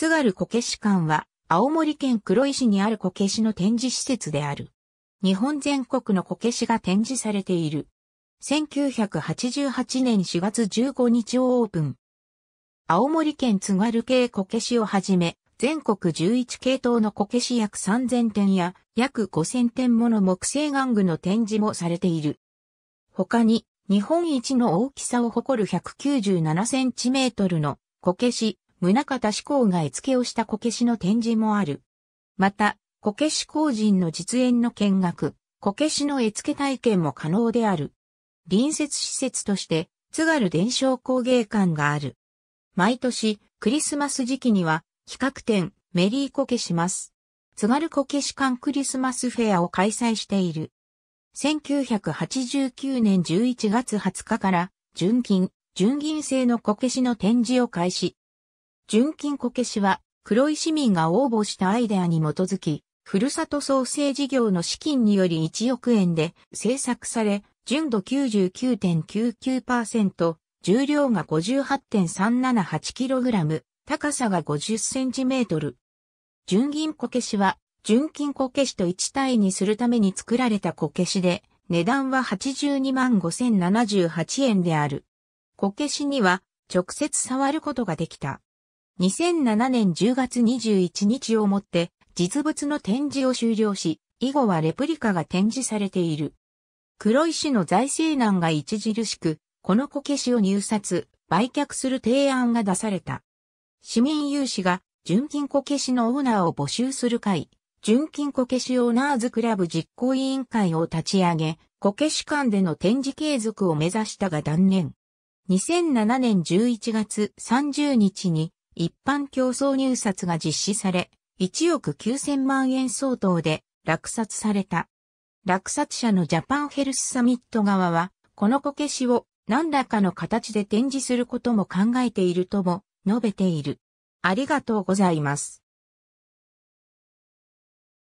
津軽こけし館は、青森県黒石にあるこけしの展示施設である。日本全国のこけしが展示されている。1988年4月15日オープン。青森県津軽系こけしをはじめ、全国11系統のこけし約3000点や約5000点もの木製玩具の展示もされている。他に、日本一の大きさを誇る197センチメートルのこけし、宗方志向が絵付けをしたこけしの展示もある。また、こけし工人の実演の見学、こけしの絵付け体験も可能である。隣接施設として、津軽伝承工芸館がある。毎年、クリスマス時期には、企画展、メリーこけします。津軽こけし館クリスマスフェアを開催している。1989年11月20日から、純金、純銀製のこけしの展示を開始。純金こけしは、黒井市民が応募したアイデアに基づき、ふるさと創生事業の資金により1億円で制作され、純度99.99%、重量が 58.378kg、高さが 50cm。純銀こけしは、純金こけしと1体にするために作られたこけしで、値段は82万5078円である。こけしには、直接触ることができた。2007年10月21日をもって実物の展示を終了し、以後はレプリカが展示されている。黒石の財政難が著しく、このこけしを入札、売却する提案が出された。市民有志が純金こけしのオーナーを募集する会、純金こけしオーナーズクラブ実行委員会を立ち上げ、こけし館での展示継続を目指したが断念。2007年11月30日に一般競争入札が実施され、1億9000万円相当で落札された。落札者のジャパンヘルスサミット側は、このこけしを何らかの形で展示することも考えているとも述べている。ありがとうございます。